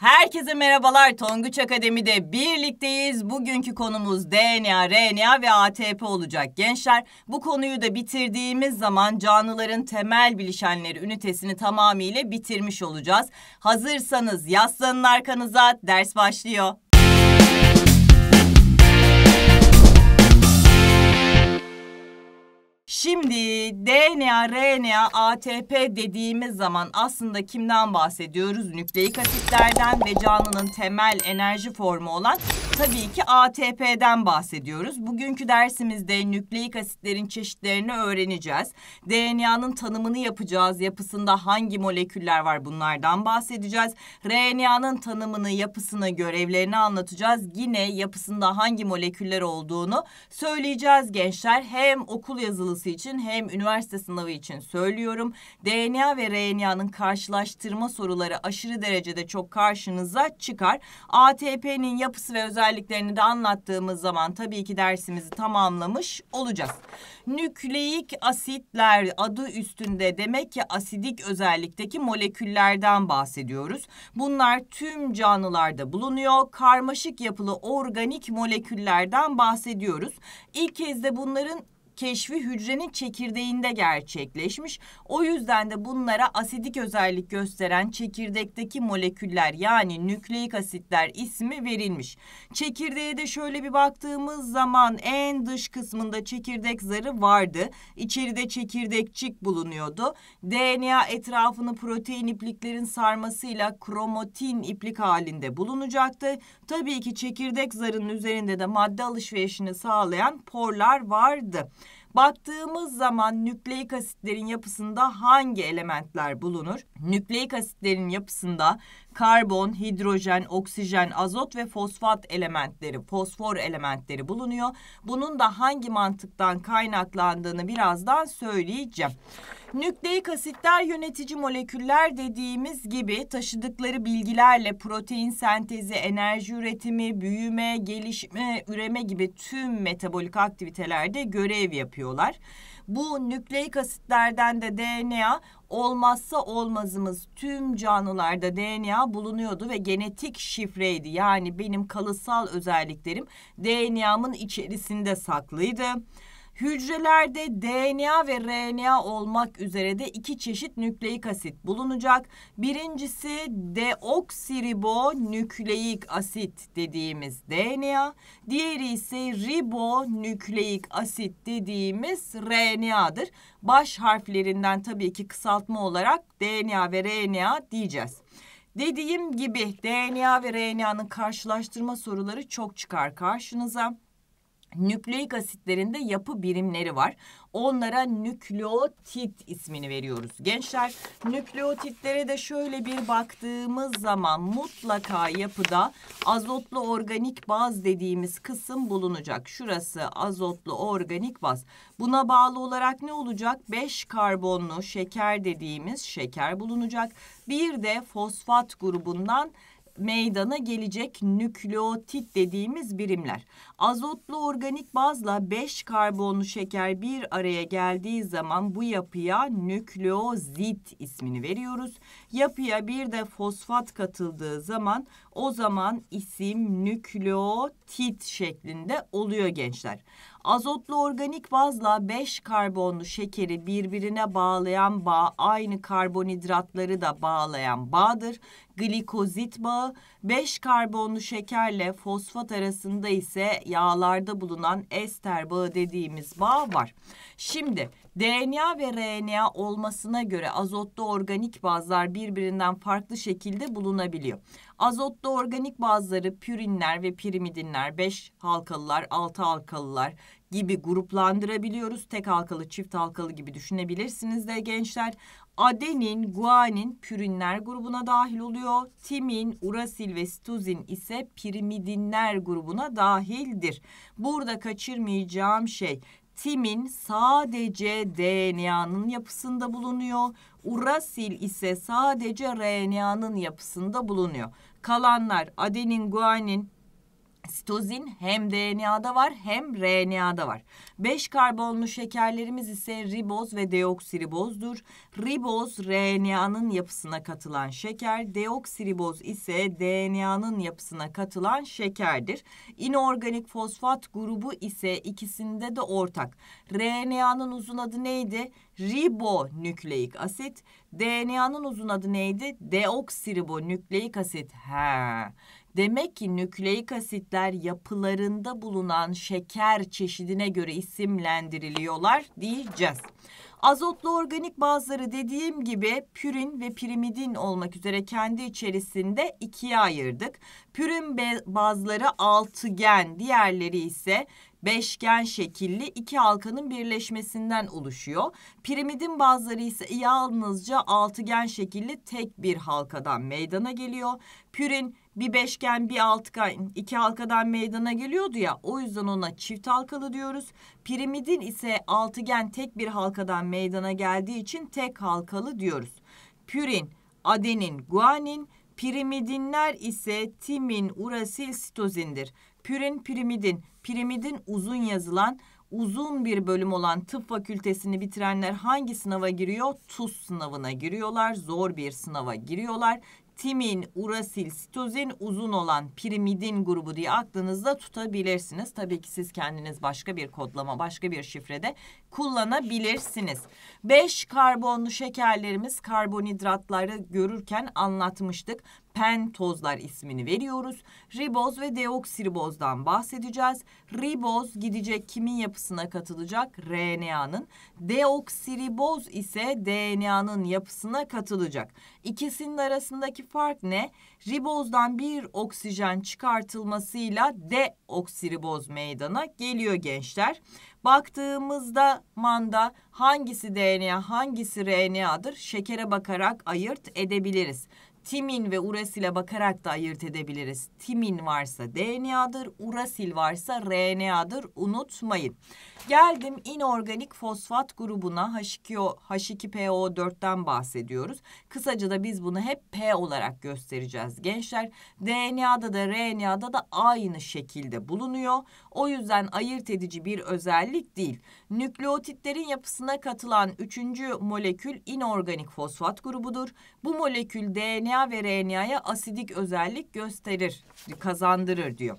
Herkese merhabalar. Tonguç Akademi'de birlikteyiz. Bugünkü konumuz DNA, RNA ve ATP olacak gençler. Bu konuyu da bitirdiğimiz zaman canlıların temel bileşenleri ünitesini tamamıyla bitirmiş olacağız. Hazırsanız yaslanın arkanıza. Ders başlıyor. Şimdi DNA, RNA, ATP dediğimiz zaman aslında kimden bahsediyoruz? Nükleik asitlerden ve canlının temel enerji formu olan tabii ki ATP'den bahsediyoruz. Bugünkü dersimizde nükleik asitlerin çeşitlerini öğreneceğiz. DNA'nın tanımını yapacağız. Yapısında hangi moleküller var bunlardan bahsedeceğiz. RNA'nın tanımını, yapısını, görevlerini anlatacağız. Yine yapısında hangi moleküller olduğunu söyleyeceğiz gençler. Hem okul yazılısı sorusu için hem üniversite sınavı için söylüyorum. DNA ve RNA'nın karşılaştırma soruları aşırı derecede çok karşınıza çıkar. ATP'nin yapısı ve özelliklerini de anlattığımız zaman tabii ki dersimizi tamamlamış olacağız. Nükleik asitler adı üstünde demek ki asidik özellikteki moleküllerden bahsediyoruz. Bunlar tüm canlılarda bulunuyor. Karmaşık yapılı organik moleküllerden bahsediyoruz. İlk kez de bunların keşfi hücrenin çekirdeğinde gerçekleşmiş. O yüzden de bunlara asidik özellik gösteren çekirdekteki moleküller yani nükleik asitler ismi verilmiş. Çekirdeğe de şöyle bir baktığımız zaman en dış kısmında çekirdek zarı vardı. İçeride çekirdekçik bulunuyordu. DNA etrafını protein ipliklerin sarmasıyla kromatin iplik halinde bulunacaktı. Tabii ki çekirdek zarının üzerinde de madde alışverişini sağlayan porlar vardı. Baktığımız zaman nükleik asitlerin yapısında hangi elementler bulunur? Nükleik asitlerin yapısında karbon, hidrojen, oksijen, azot ve fosfat elementleri, fosfor elementleri bulunuyor. Bunun da hangi mantıktan kaynaklandığını birazdan söyleyeceğim. Nükleik asitler yönetici moleküller dediğimiz gibi taşıdıkları bilgilerle protein sentezi, enerji üretimi, büyüme, gelişme, üreme gibi tüm metabolik aktivitelerde görev yapıyorlar. Bu nükleik asitlerden de DNA, olmazsa olmazımız tüm canlılarda DNA bulunuyordu ve genetik şifreydi. Yani benim kalıtsal özelliklerim DNA'mın içerisinde saklıydı. Hücrelerde DNA ve RNA olmak üzere de iki çeşit nükleik asit bulunacak. Birincisi deoksiribonükleik asit dediğimiz DNA, diğeri ise ribonükleik asit dediğimiz RNA'dır. Baş harflerinden tabii ki kısaltma olarak DNA ve RNA diyeceğiz. Dediğim gibi DNA ve RNA'nın karşılaştırma soruları çok çıkar karşınıza. Nükleik asitlerinde yapı birimleri var. Onlara nükleotit ismini veriyoruz. Gençler nükleotitlere de şöyle bir baktığımız zaman mutlaka yapıda azotlu organik baz dediğimiz kısım bulunacak. Şurası azotlu organik baz. Buna bağlı olarak ne olacak? 5 karbonlu şeker dediğimiz şeker bulunacak. Bir de fosfat grubundan meydana gelecek nükleotit dediğimiz birimler. Azotlu organik bazla 5 karbonlu şeker bir araya geldiği zaman bu yapıya nükleozit ismini veriyoruz. Yapıya bir de fosfat katıldığı zaman o zaman isim nükleotit şeklinde oluyor gençler. Azotlu organik bazla 5 karbonlu şekeri birbirine bağlayan bağ aynı karbonhidratları da bağlayan bağdır. Glikozit bağı 5 karbonlu şekerle fosfat arasında ise yağlarda bulunan ester bağı dediğimiz bağ var. Şimdi DNA ve RNA olmasına göre azotlu organik bazlar birbirinden farklı şekilde bulunabiliyor. Azotlu organik bazları pürinler ve pirimidinler, 5 halkalılar, 6 halkalılar, gibi gruplandırabiliyoruz. Tek halkalı, çift halkalı gibi düşünebilirsiniz de gençler. Adenin, guanin pürinler grubuna dahil oluyor. Timin, urasil ve stuzin ise pirimidinler grubuna dahildir. Burada kaçırmayacağım şey timin sadece DNA'nın yapısında bulunuyor. Urasil ise sadece RNA'nın yapısında bulunuyor. Kalanlar adenin, guanin, Sitozin hem DNA'da var hem RNA'da var. 5 karbonlu şekerlerimiz ise riboz ve deoksiribozdur. Riboz RNA'nın yapısına katılan şeker, deoksiriboz ise DNA'nın yapısına katılan şekerdir. İnorganik fosfat grubu ise ikisinde de ortak. RNA'nın uzun adı neydi? Ribonükleik asit. DNA'nın uzun adı neydi? Deoksiribonükleik asit. Ha. Demek ki nükleik asitler yapılarında bulunan şeker çeşidine göre isimlendiriliyorlar diyeceğiz. Azotlu organik bazları dediğim gibi pürin ve pirimidin olmak üzere kendi içerisinde ikiye ayırdık. Pürin bazları altıgen, diğerleri ise beşgen şekilli iki halkanın birleşmesinden oluşuyor. Pirimidin bazları ise yalnızca altıgen şekilli tek bir halkadan meydana geliyor. Pürin bir beşgen bir altgen iki halkadan meydana geliyordu ya o yüzden ona çift halkalı diyoruz. Pirimidin ise altıgen tek bir halkadan meydana geldiği için tek halkalı diyoruz. Pürin, adenin, guanin, pirimidinler ise timin, urasil, sitozindir. Pürin, pirimidin, pirimidin uzun yazılan uzun bir bölüm olan tıp fakültesini bitirenler hangi sınava giriyor? TUS sınavına giriyorlar. Zor bir sınava giriyorlar timin, urasil, sitozin uzun olan pirimidin grubu diye aklınızda tutabilirsiniz. Tabii ki siz kendiniz başka bir kodlama, başka bir şifrede kullanabilirsiniz. 5 karbonlu şekerlerimiz karbonhidratları görürken anlatmıştık. Pen tozlar ismini veriyoruz. Riboz ve deoksiribozdan bahsedeceğiz. Riboz gidecek kimin yapısına katılacak? RNA'nın. Deoksiriboz ise DNA'nın yapısına katılacak. İkisinin arasındaki fark ne? Ribozdan bir oksijen çıkartılmasıyla deoksiriboz meydana geliyor gençler. Baktığımızda manda hangisi DNA hangisi RNA'dır şekere bakarak ayırt edebiliriz timin ve urasile bakarak da ayırt edebiliriz. Timin varsa DNA'dır, urasil varsa RNA'dır unutmayın. Geldim inorganik fosfat grubuna h 2 po 4ten bahsediyoruz. Kısaca da biz bunu hep P olarak göstereceğiz gençler. DNA'da da RNA'da da aynı şekilde bulunuyor. O yüzden ayırt edici bir özellik değil. Nükleotitlerin yapısına katılan üçüncü molekül inorganik fosfat grubudur. Bu molekül DNA RNA ve RNA'ya asidik özellik gösterir, kazandırır diyor.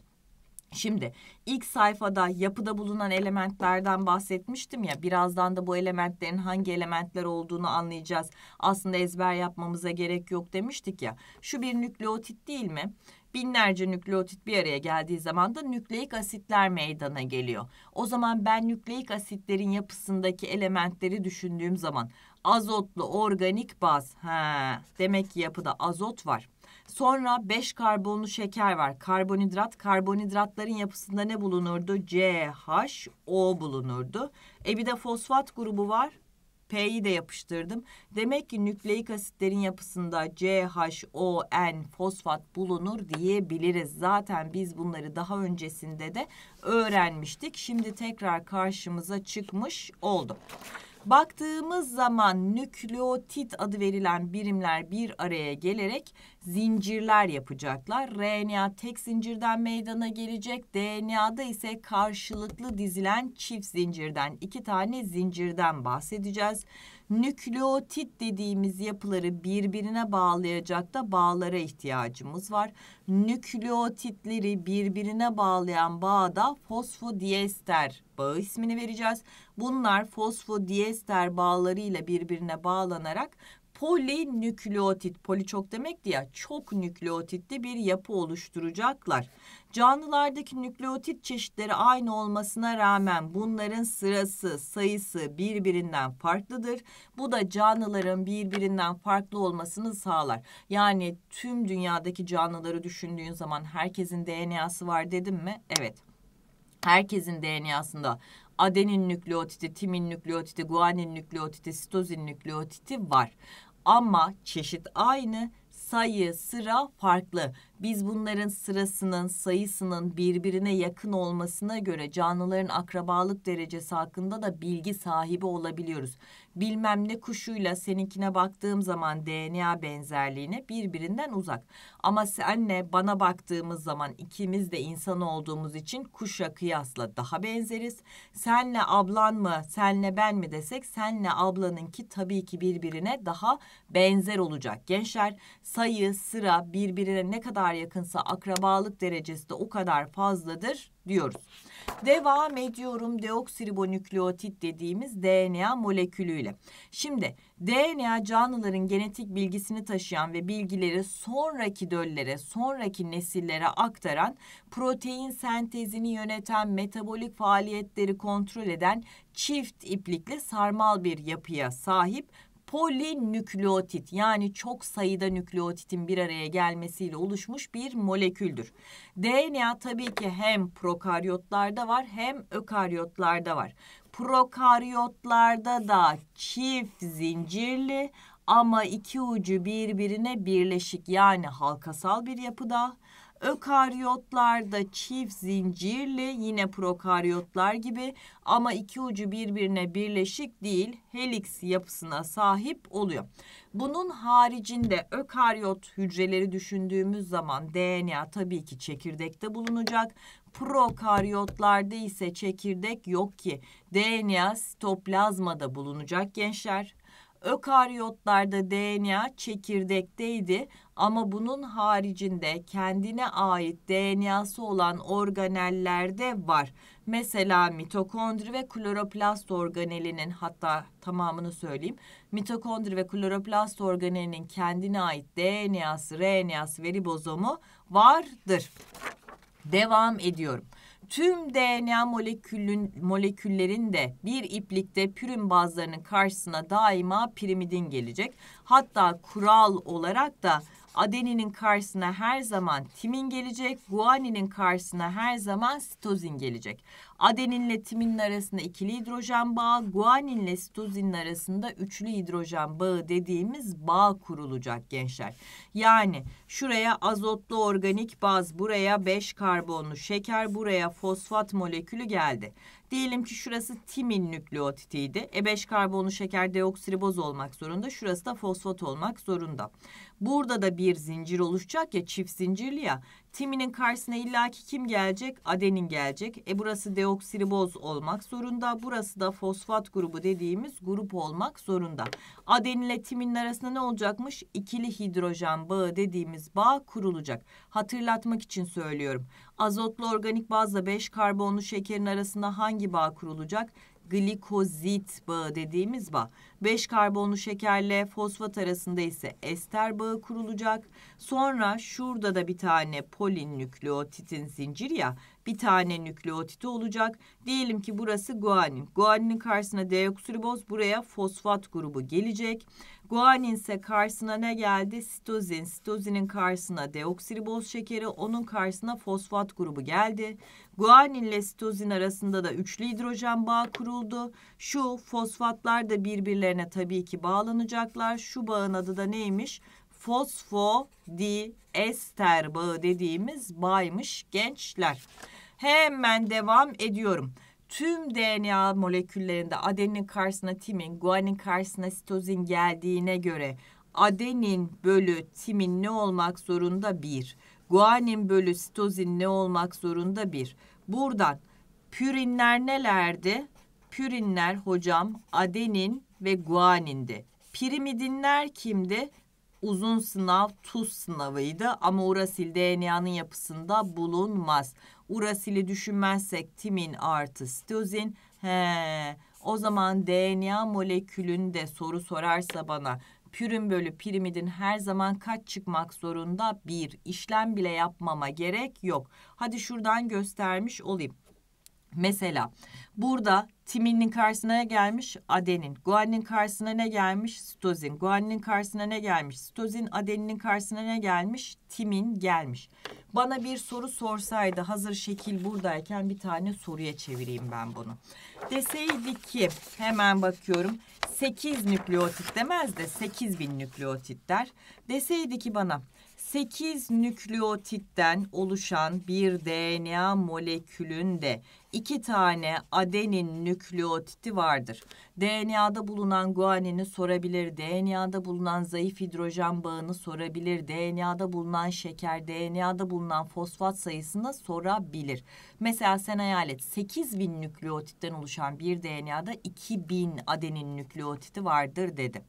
Şimdi ilk sayfada yapıda bulunan elementlerden bahsetmiştim ya birazdan da bu elementlerin hangi elementler olduğunu anlayacağız. Aslında ezber yapmamıza gerek yok demiştik ya. Şu bir nükleotit değil mi? binlerce nükleotit bir araya geldiği zaman da nükleik asitler meydana geliyor. O zaman ben nükleik asitlerin yapısındaki elementleri düşündüğüm zaman Azotlu organik baz. Ha, demek ki yapıda azot var. Sonra 5 karbonlu şeker var. Karbonhidrat, karbonhidratların yapısında ne bulunurdu? CHO bulunurdu. E bir de fosfat grubu var. P'yi de yapıştırdım. Demek ki nükleik asitlerin yapısında CHON fosfat bulunur diyebiliriz. Zaten biz bunları daha öncesinde de öğrenmiştik. Şimdi tekrar karşımıza çıkmış oldu. Baktığımız zaman nükleotit adı verilen birimler bir araya gelerek zincirler yapacaklar. RNA tek zincirden meydana gelecek. DNA'da ise karşılıklı dizilen çift zincirden, iki tane zincirden bahsedeceğiz nükleotit dediğimiz yapıları birbirine bağlayacak da bağlara ihtiyacımız var. Nükleotitleri birbirine bağlayan bağda fosfodiester bağı ismini vereceğiz. Bunlar fosfodiester bağlarıyla birbirine bağlanarak polinükleotit, poli çok demek diye çok nükleotitli bir yapı oluşturacaklar. Canlılardaki nükleotit çeşitleri aynı olmasına rağmen bunların sırası, sayısı birbirinden farklıdır. Bu da canlıların birbirinden farklı olmasını sağlar. Yani tüm dünyadaki canlıları düşündüğün zaman herkesin DNA'sı var dedim mi? Evet. Herkesin DNA'sında adenin nükleotiti, timin nükleotiti, guanin nükleotiti, sitozin nükleotiti var ama çeşit aynı, sayı, sıra farklı. Biz bunların sırasının, sayısının birbirine yakın olmasına göre canlıların akrabalık derecesi hakkında da bilgi sahibi olabiliyoruz. Bilmem ne kuşuyla seninkine baktığım zaman DNA benzerliğine birbirinden uzak. Ama senle bana baktığımız zaman ikimiz de insan olduğumuz için kuşa kıyasla daha benzeriz. Senle ablan mı, senle ben mi desek senle ablanınki tabii ki birbirine daha benzer olacak. Gençler sayı, sıra birbirine ne kadar kadar yakınsa akrabalık derecesi de o kadar fazladır diyoruz. Devam ediyorum deoksiribonükleotit dediğimiz DNA molekülüyle. Şimdi DNA canlıların genetik bilgisini taşıyan ve bilgileri sonraki döllere, sonraki nesillere aktaran, protein sentezini yöneten, metabolik faaliyetleri kontrol eden çift iplikli sarmal bir yapıya sahip polinükleotit yani çok sayıda nükleotitin bir araya gelmesiyle oluşmuş bir moleküldür. DNA tabii ki hem prokaryotlarda var hem ökaryotlarda var. Prokaryotlarda da çift zincirli ama iki ucu birbirine birleşik yani halkasal bir yapıda Ökaryotlarda çift zincirli yine prokaryotlar gibi ama iki ucu birbirine birleşik değil helix yapısına sahip oluyor. Bunun haricinde ökaryot hücreleri düşündüğümüz zaman DNA tabii ki çekirdekte bulunacak. Prokaryotlarda ise çekirdek yok ki DNA sitoplazmada bulunacak gençler. Ökaryotlarda DNA çekirdekteydi ama bunun haricinde kendine ait DNA'sı olan organellerde var. Mesela mitokondri ve kloroplast organelinin hatta tamamını söyleyeyim. Mitokondri ve kloroplast organelinin kendine ait DNA'sı, RNA'sı ve ribozomu vardır. Devam ediyorum tüm DNA molekülün, moleküllerin de bir iplikte pürin bazlarının karşısına daima pirimidin gelecek. Hatta kural olarak da Adeninin karşısına her zaman timin gelecek, guaninin karşısına her zaman sitozin gelecek. Adeninle timinin arasında ikili hidrojen bağı, guaninle sitozinin arasında üçlü hidrojen bağı dediğimiz bağ kurulacak gençler. Yani şuraya azotlu organik baz, buraya 5 karbonlu şeker, buraya fosfat molekülü geldi. Diyelim ki şurası timin nükleotidiydi. E5 karbonlu şeker deoksiriboz olmak zorunda. Şurası da fosfat olmak zorunda. Burada da bir zincir oluşacak ya çift zincirli ya. Timinin karşısına illaki kim gelecek? Adenin gelecek. E burası deoksiriboz olmak zorunda. Burası da fosfat grubu dediğimiz grup olmak zorunda. Adenin ile timinin arasında ne olacakmış? İkili hidrojen bağı dediğimiz bağ kurulacak. Hatırlatmak için söylüyorum. Azotlu organik bazla 5 karbonlu şekerin arasında hangi bağ kurulacak? Glikozit bağı dediğimiz bağ. 5 karbonlu şekerle fosfat arasında ise ester bağı kurulacak. Sonra şurada da bir tane polinükleotitin zincir ya bir tane nükleotiti olacak. Diyelim ki burası guanin. Guaninin karşısına deoksiriboz buraya fosfat grubu gelecek. Guanin ise karşısına ne geldi? Sitozin. Sitozinin karşısına deoksiriboz şekeri, onun karşısına fosfat grubu geldi. Guanin ile sitozin arasında da üçlü hidrojen bağı kuruldu. Şu fosfatlar da birbirlerine tabii ki bağlanacaklar. Şu bağın adı da neymiş? Fosfodiester bağı dediğimiz baymış gençler. Hemen devam ediyorum tüm DNA moleküllerinde adenin karşısına timin, guanin karşısına sitozin geldiğine göre adenin bölü timin ne olmak zorunda? bir. Guanin bölü sitozin ne olmak zorunda? bir. Buradan pürinler nelerdi? Pürinler hocam adenin ve guanindi. Pirimidinler kimdi? Uzun sınav tuz sınavıydı ama urasil DNA'nın yapısında bulunmaz. Urasili düşünmezsek timin artı sitozin. He, o zaman DNA molekülünde soru sorarsa bana pürin bölü pirimidin her zaman kaç çıkmak zorunda? Bir. İşlem bile yapmama gerek yok. Hadi şuradan göstermiş olayım. Mesela burada timinin karşısına ne gelmiş? Adenin. guaninin karşısına ne gelmiş? Sitozin. Guaninin karşısına ne gelmiş? Sitozin. Adeninin karşısına ne gelmiş? Timin gelmiş. Bana bir soru sorsaydı hazır şekil buradayken bir tane soruya çevireyim ben bunu. Deseydi ki hemen bakıyorum 8 nükleotit demez de 8000 nükleotit der. Deseydi ki bana 8 nükleotitten oluşan bir DNA molekülünde iki tane adenin nükleotiti vardır. DNA'da bulunan guanini sorabilir, DNA'da bulunan zayıf hidrojen bağını sorabilir, DNA'da bulunan şeker, DNA'da bulunan fosfat sayısını sorabilir. Mesela sen hayal et 8000 nükleotitten oluşan bir DNA'da 2000 adenin nükleotiti vardır dedi.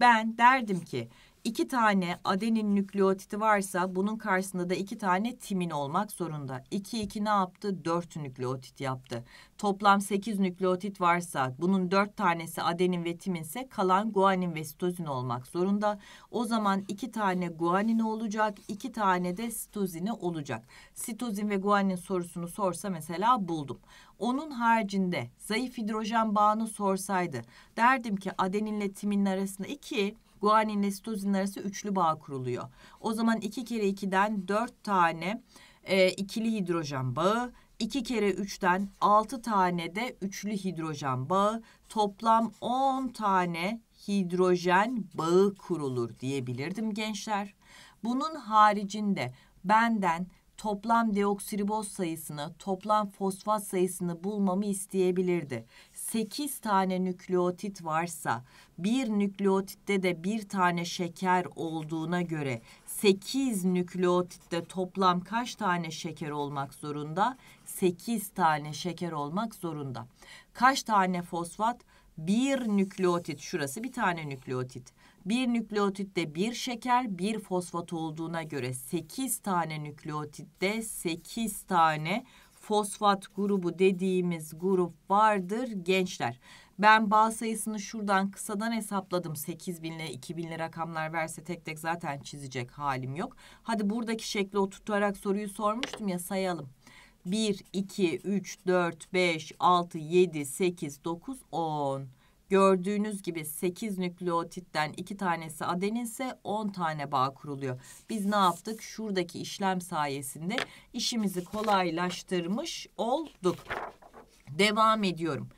Ben derdim ki iki tane adenin nükleotiti varsa bunun karşısında da iki tane timin olmak zorunda. 2 2 ne yaptı? 4 nükleotit yaptı. Toplam 8 nükleotit varsa bunun 4 tanesi adenin ve timinse kalan guanin ve sitozin olmak zorunda. O zaman iki tane guanin olacak, iki tane de sitozini olacak. Sitozin ve guanin sorusunu sorsa mesela buldum. Onun haricinde zayıf hidrojen bağını sorsaydı derdim ki adeninle timinin arasında iki guaninle sitozin arası üçlü bağ kuruluyor. O zaman 2 kere 2'den 4 tane e, ikili hidrojen bağı, 2 kere 3'ten 6 tane de üçlü hidrojen bağı, toplam 10 tane hidrojen bağı kurulur diyebilirdim gençler. Bunun haricinde benden toplam deoksiriboz sayısını, toplam fosfat sayısını bulmamı isteyebilirdi. 8 tane nükleotit varsa bir nükleotitte de bir tane şeker olduğuna göre 8 nükleotitte toplam kaç tane şeker olmak zorunda? 8 tane şeker olmak zorunda. Kaç tane fosfat? Bir nükleotit şurası bir tane nükleotit. Bir nükleotitte bir şeker, bir fosfat olduğuna göre 8 tane nükleotitte 8 tane fosfat grubu dediğimiz grup vardır gençler. Ben bal sayısını şuradan kısadan hesapladım. 8 bin ile 2 binli rakamlar verse tek tek zaten çizecek halim yok. Hadi buradaki şekli oturtarak soruyu sormuştum ya sayalım. 1, 2, 3, 4, 5, 6, 7, 8, 9, 10. Gördüğünüz gibi 8 nükleotitten 2 tanesi adeninse 10 tane bağ kuruluyor. Biz ne yaptık? Şuradaki işlem sayesinde işimizi kolaylaştırmış olduk. Devam ediyorum.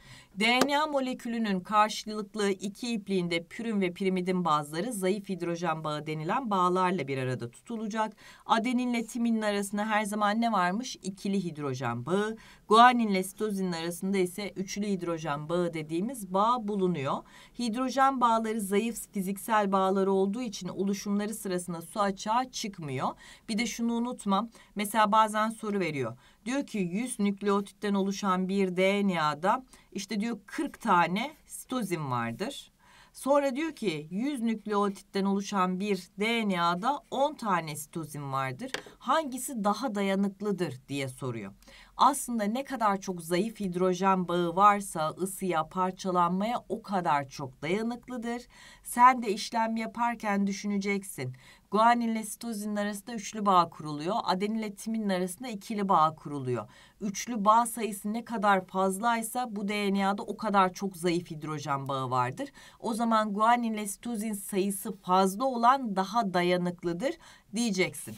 DNA molekülünün karşılıklı iki ipliğinde pürin ve pirimidin bazları zayıf hidrojen bağı denilen bağlarla bir arada tutulacak. Adeninle timinin arasında her zaman ne varmış? İkili hidrojen bağı. Guaninle sitozinin arasında ise üçlü hidrojen bağı dediğimiz bağ bulunuyor. Hidrojen bağları zayıf fiziksel bağlar olduğu için oluşumları sırasında su açığa çıkmıyor. Bir de şunu unutma. Mesela bazen soru veriyor. Diyor ki 100 nükleotitten oluşan bir DNA'da işte diyor 40 tane sitozin vardır. Sonra diyor ki 100 nükleotitten oluşan bir DNA'da 10 tane sitozin vardır. Hangisi daha dayanıklıdır diye soruyor. Aslında ne kadar çok zayıf hidrojen bağı varsa ısıya parçalanmaya o kadar çok dayanıklıdır. Sen de işlem yaparken düşüneceksin. Guanin ile sitozinin arasında üçlü bağ kuruluyor. Adenin ile timinin arasında ikili bağ kuruluyor. Üçlü bağ sayısı ne kadar fazlaysa bu DNA'da o kadar çok zayıf hidrojen bağı vardır. O zaman guanin ile sitozin sayısı fazla olan daha dayanıklıdır diyeceksin.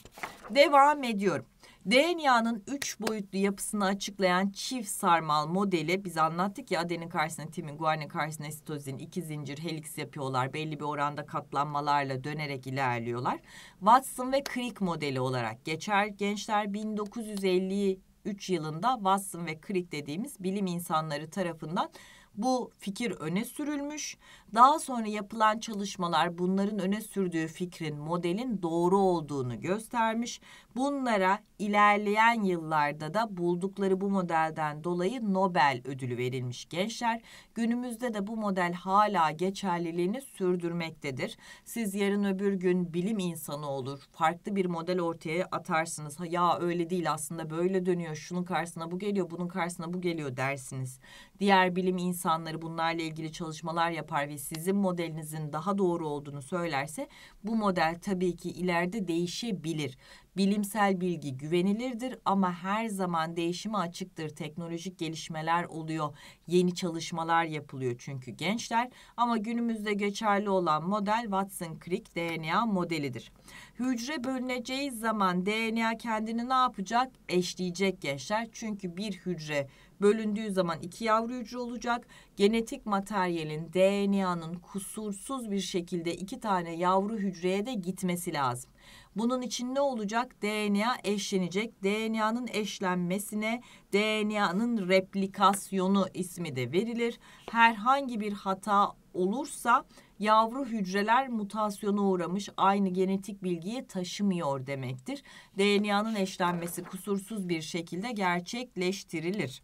Devam ediyorum. DNA'nın üç boyutlu yapısını açıklayan çift sarmal modeli biz anlattık ya adenin karşısına timin, guanin karşısına sitozin, iki zincir helix yapıyorlar. Belli bir oranda katlanmalarla dönerek ilerliyorlar. Watson ve Crick modeli olarak geçer. Gençler 1953 yılında Watson ve Crick dediğimiz bilim insanları tarafından bu fikir öne sürülmüş. Daha sonra yapılan çalışmalar bunların öne sürdüğü fikrin, modelin doğru olduğunu göstermiş. Bunlara ilerleyen yıllarda da buldukları bu modelden dolayı Nobel ödülü verilmiş gençler. Günümüzde de bu model hala geçerliliğini sürdürmektedir. Siz yarın öbür gün bilim insanı olur, farklı bir model ortaya atarsınız. Ha, ya öyle değil aslında böyle dönüyor, şunun karşısına bu geliyor, bunun karşısına bu geliyor dersiniz. Diğer bilim insanı insanları bunlarla ilgili çalışmalar yapar ve sizin modelinizin daha doğru olduğunu söylerse bu model tabii ki ileride değişebilir. Bilimsel bilgi güvenilirdir ama her zaman değişime açıktır. Teknolojik gelişmeler oluyor. Yeni çalışmalar yapılıyor çünkü gençler ama günümüzde geçerli olan model Watson-Crick DNA modelidir. Hücre bölüneceği zaman DNA kendini ne yapacak? Eşleyecek gençler. Çünkü bir hücre bölündüğü zaman iki yavru hücre olacak. Genetik materyalin DNA'nın kusursuz bir şekilde iki tane yavru hücreye de gitmesi lazım. Bunun için ne olacak? DNA eşlenecek. DNA'nın eşlenmesine DNA'nın replikasyonu ismi de verilir. Herhangi bir hata olursa yavru hücreler mutasyona uğramış aynı genetik bilgiyi taşımıyor demektir. DNA'nın eşlenmesi kusursuz bir şekilde gerçekleştirilir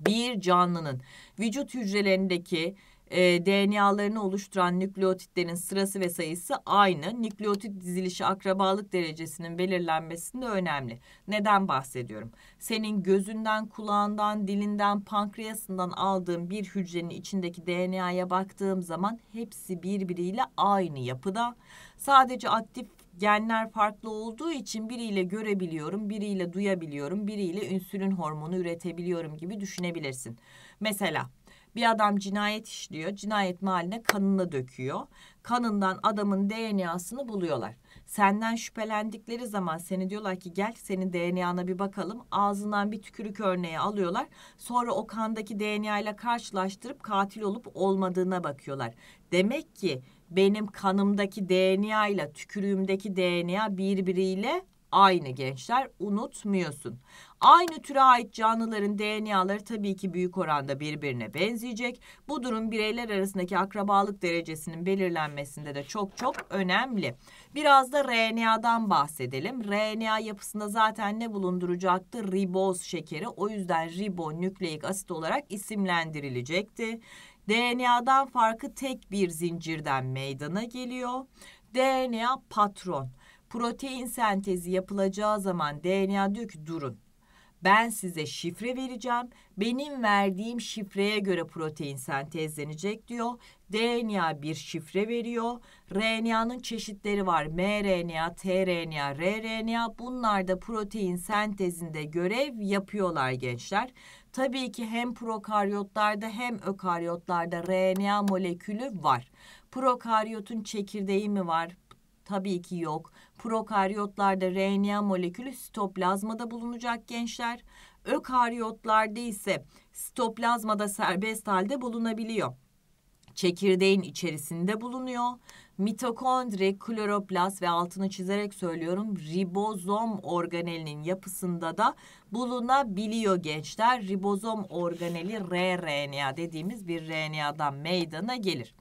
bir canlının vücut hücrelerindeki e, DNA'larını oluşturan nükleotitlerin sırası ve sayısı aynı. Nükleotit dizilişi akrabalık derecesinin belirlenmesinde önemli. Neden bahsediyorum? Senin gözünden, kulağından, dilinden, pankreasından aldığım bir hücrenin içindeki DNA'ya baktığım zaman hepsi birbiriyle aynı yapıda. Sadece aktif genler farklı olduğu için biriyle görebiliyorum, biriyle duyabiliyorum, biriyle insülin hormonu üretebiliyorum gibi düşünebilirsin. Mesela bir adam cinayet işliyor, cinayet mahalline kanını döküyor. Kanından adamın DNA'sını buluyorlar senden şüphelendikleri zaman seni diyorlar ki gel senin DNA'na bir bakalım. Ağzından bir tükürük örneği alıyorlar. Sonra o kandaki DNA ile karşılaştırıp katil olup olmadığına bakıyorlar. Demek ki benim kanımdaki DNA ile tükürüğümdeki DNA birbiriyle aynı gençler unutmuyorsun. Aynı türe ait canlıların DNA'ları tabii ki büyük oranda birbirine benzeyecek. Bu durum bireyler arasındaki akrabalık derecesinin belirlenmesinde de çok çok önemli. Biraz da RNA'dan bahsedelim. RNA yapısında zaten ne bulunduracaktı? Riboz şekeri. O yüzden ribonükleik asit olarak isimlendirilecekti. DNA'dan farkı tek bir zincirden meydana geliyor. DNA patron. Protein sentezi yapılacağı zaman DNA diyor ki durun ben size şifre vereceğim. Benim verdiğim şifreye göre protein sentezlenecek diyor. DNA bir şifre veriyor. RNA'nın çeşitleri var. mRNA, tRNA, rRNA. Bunlar da protein sentezinde görev yapıyorlar gençler. Tabii ki hem prokaryotlarda hem ökaryotlarda RNA molekülü var. Prokaryotun çekirdeği mi var? Tabii ki yok. Prokaryotlarda RNA molekülü sitoplazmada bulunacak gençler. Ökaryotlarda ise sitoplazmada serbest halde bulunabiliyor. Çekirdeğin içerisinde bulunuyor. Mitokondri, kloroplast ve altını çizerek söylüyorum ribozom organelinin yapısında da bulunabiliyor gençler. Ribozom organeli rRNA dediğimiz bir RNA'dan meydana gelir.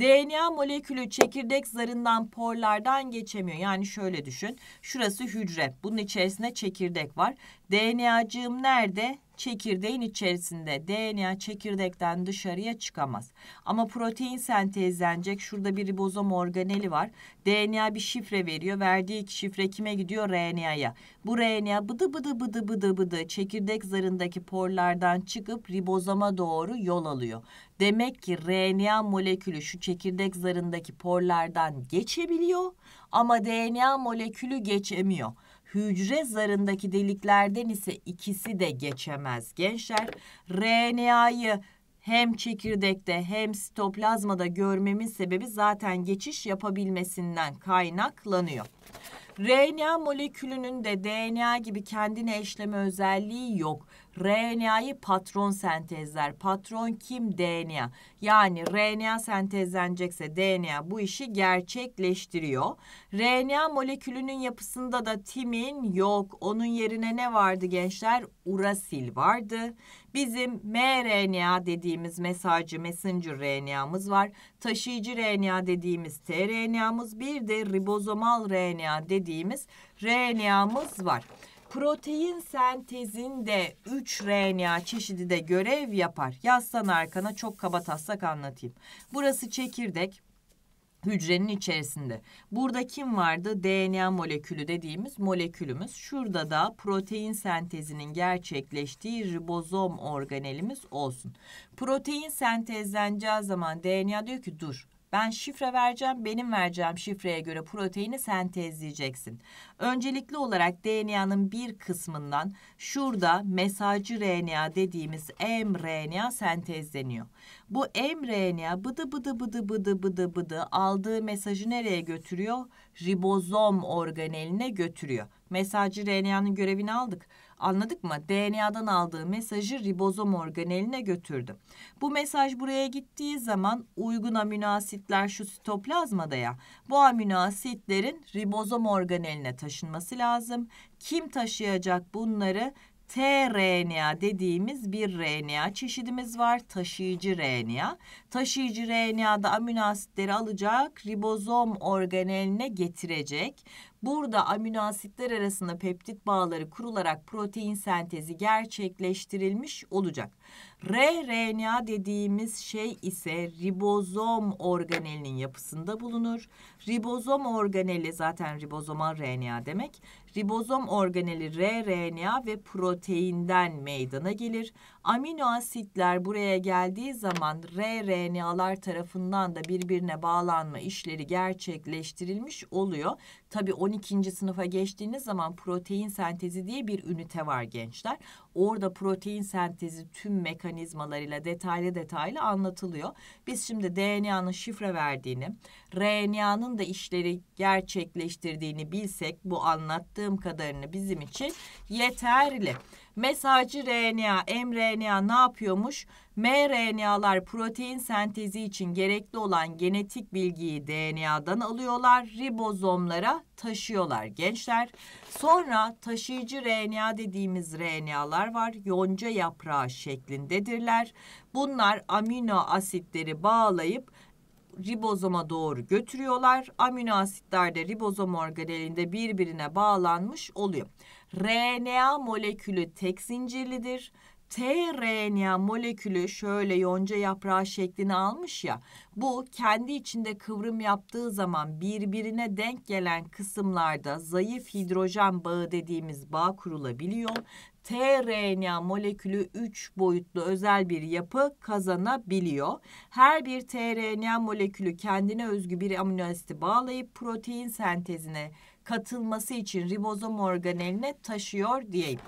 DNA molekülü çekirdek zarından porlardan geçemiyor. Yani şöyle düşün. Şurası hücre. Bunun içerisinde çekirdek var. DNA'cığım nerede? çekirdeğin içerisinde DNA çekirdekten dışarıya çıkamaz. Ama protein sentezlenecek. Şurada bir ribozom organeli var. DNA bir şifre veriyor. Verdiği şifre kime gidiyor? RNA'ya. Bu RNA bıdı bıdı bıdı bıdı bıdı çekirdek zarındaki porlardan çıkıp ribozoma doğru yol alıyor. Demek ki RNA molekülü şu çekirdek zarındaki porlardan geçebiliyor ama DNA molekülü geçemiyor. Hücre zarındaki deliklerden ise ikisi de geçemez gençler. RNA'yı hem çekirdekte hem sitoplazmada görmemin sebebi zaten geçiş yapabilmesinden kaynaklanıyor. RNA molekülünün de DNA gibi kendine eşleme özelliği yok. RNA'yı patron sentezler. Patron kim? DNA. Yani RNA sentezlenecekse DNA bu işi gerçekleştiriyor. RNA molekülünün yapısında da timin yok. Onun yerine ne vardı gençler? Urasil vardı. Bizim mRNA dediğimiz mesajcı messenger RNA'mız var. Taşıyıcı RNA dediğimiz tRNA'mız bir de ribozomal RNA dediğimiz RNA'mız var. Protein sentezinde 3 RNA çeşidi de görev yapar. Yaslan arkana çok kaba taslak anlatayım. Burası çekirdek, hücrenin içerisinde. Burada kim vardı? DNA molekülü dediğimiz molekülümüz. Şurada da protein sentezinin gerçekleştiği ribozom organelimiz olsun. Protein sentezleneceği zaman DNA diyor ki dur ben şifre vereceğim, benim vereceğim şifreye göre proteini sentezleyeceksin. Öncelikli olarak DNA'nın bir kısmından şurada mesajcı RNA dediğimiz mRNA sentezleniyor. Bu mRNA bıdı bıdı bıdı bıdı bıdı bıdı aldığı mesajı nereye götürüyor? Ribozom organeline götürüyor. Mesajcı RNA'nın görevini aldık anladık mı? DNA'dan aldığı mesajı ribozom organeline götürdü. Bu mesaj buraya gittiği zaman uygun aminoasitler şu sitoplazmadaya. Bu aminoasitlerin ribozom organeline taşınması lazım. Kim taşıyacak bunları? tRNA dediğimiz bir RNA çeşidimiz var. Taşıyıcı RNA. Taşıyıcı RNA'da amino asitleri alacak, ribozom organeline getirecek. Burada amino asitler arasında peptit bağları kurularak protein sentezi gerçekleştirilmiş olacak. RRNA dediğimiz şey ise ribozom organelinin yapısında bulunur. Ribozom organeli zaten ribozoma RNA demek. Ribozom organeli RRNA ve proteinden meydana gelir. Amino asitler buraya geldiği zaman RRNA'lar tarafından da birbirine bağlanma işleri gerçekleştirilmiş oluyor. Tabii 12. sınıfa geçtiğiniz zaman protein sentezi diye bir ünite var gençler. Orada protein sentezi tüm mekanizmalarıyla detaylı detaylı anlatılıyor. Biz şimdi DNA'nın şifre verdiğini, RNA'nın da işleri gerçekleştirdiğini bilsek bu anlattığım kadarını bizim için yeterli. Mesajcı RNA, mRNA ne yapıyormuş? mRNA'lar protein sentezi için gerekli olan genetik bilgiyi DNA'dan alıyorlar, ribozomlara taşıyorlar gençler. Sonra taşıyıcı RNA dediğimiz RNA'lar var. Yonca yaprağı şeklindedirler. Bunlar amino asitleri bağlayıp ribozoma doğru götürüyorlar. Amino asitler de ribozom organelinde birbirine bağlanmış oluyor. RNA molekülü tek zincirlidir tRNA molekülü şöyle yonca yaprağı şeklini almış ya bu kendi içinde kıvrım yaptığı zaman birbirine denk gelen kısımlarda zayıf hidrojen bağı dediğimiz bağ kurulabiliyor. tRNA molekülü 3 boyutlu özel bir yapı kazanabiliyor. Her bir tRNA molekülü kendine özgü bir amino asiti bağlayıp protein sentezine katılması için ribozom organeline taşıyor diyeyim.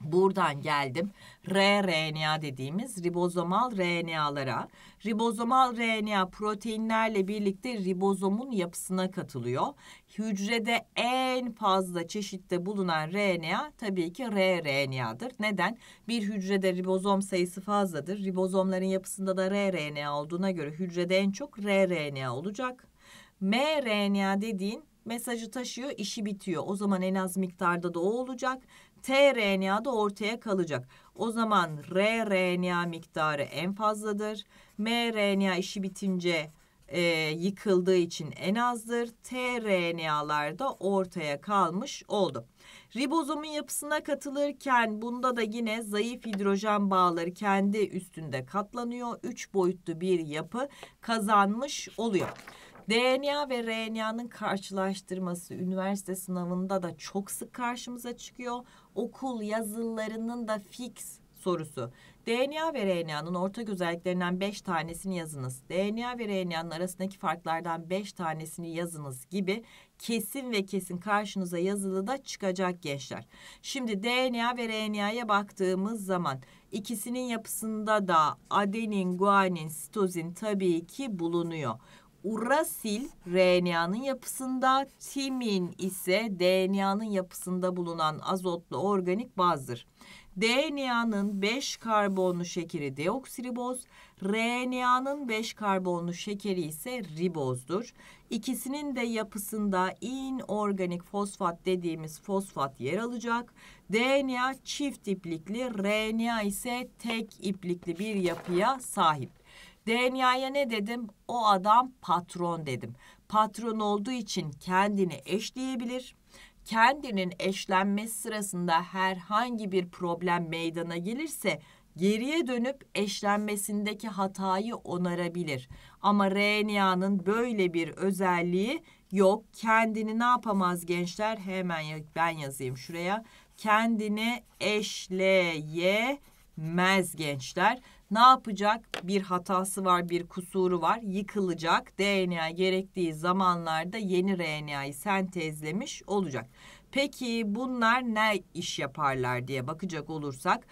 Buradan geldim rRNA dediğimiz ribozomal RNA'lara. Ribozomal RNA proteinlerle birlikte ribozomun yapısına katılıyor. Hücrede en fazla çeşitte bulunan RNA tabii ki rRNA'dır. Neden? Bir hücrede ribozom sayısı fazladır. Ribozomların yapısında da rRNA olduğuna göre hücrede en çok rRNA olacak. mRNA dediğin mesajı taşıyor, işi bitiyor. O zaman en az miktarda da o olacak. tRNA da ortaya kalacak. O zaman rRNA miktarı en fazladır. mRNA işi bitince e, yıkıldığı için en azdır. tRNA'lar da ortaya kalmış oldu. Ribozomun yapısına katılırken bunda da yine zayıf hidrojen bağları kendi üstünde katlanıyor. Üç boyutlu bir yapı kazanmış oluyor. DNA ve RNA'nın karşılaştırması üniversite sınavında da çok sık karşımıza çıkıyor. Okul yazılarının da fix sorusu. DNA ve RNA'nın ortak özelliklerinden 5 tanesini yazınız. DNA ve RNA'nın arasındaki farklardan 5 tanesini yazınız gibi kesin ve kesin karşınıza yazılı da çıkacak gençler. Şimdi DNA ve RNA'ya baktığımız zaman ikisinin yapısında da adenin, guanin, sitozin tabii ki bulunuyor. Urasil RNA'nın yapısında, timin ise DNA'nın yapısında bulunan azotlu organik bazdır. DNA'nın 5 karbonlu şekeri deoksiriboz, RNA'nın 5 karbonlu şekeri ise ribozdur. İkisinin de yapısında inorganik fosfat dediğimiz fosfat yer alacak. DNA çift iplikli, RNA ise tek iplikli bir yapıya sahip. DNA'ya ne dedim? O adam patron dedim. Patron olduğu için kendini eşleyebilir. Kendinin eşlenmesi sırasında herhangi bir problem meydana gelirse geriye dönüp eşlenmesindeki hatayı onarabilir. Ama RNA'nın böyle bir özelliği yok. Kendini ne yapamaz gençler? Hemen ben yazayım şuraya. Kendini eşleyemez gençler ne yapacak? Bir hatası var, bir kusuru var. Yıkılacak. DNA gerektiği zamanlarda yeni RNA'yı sentezlemiş olacak. Peki bunlar ne iş yaparlar diye bakacak olursak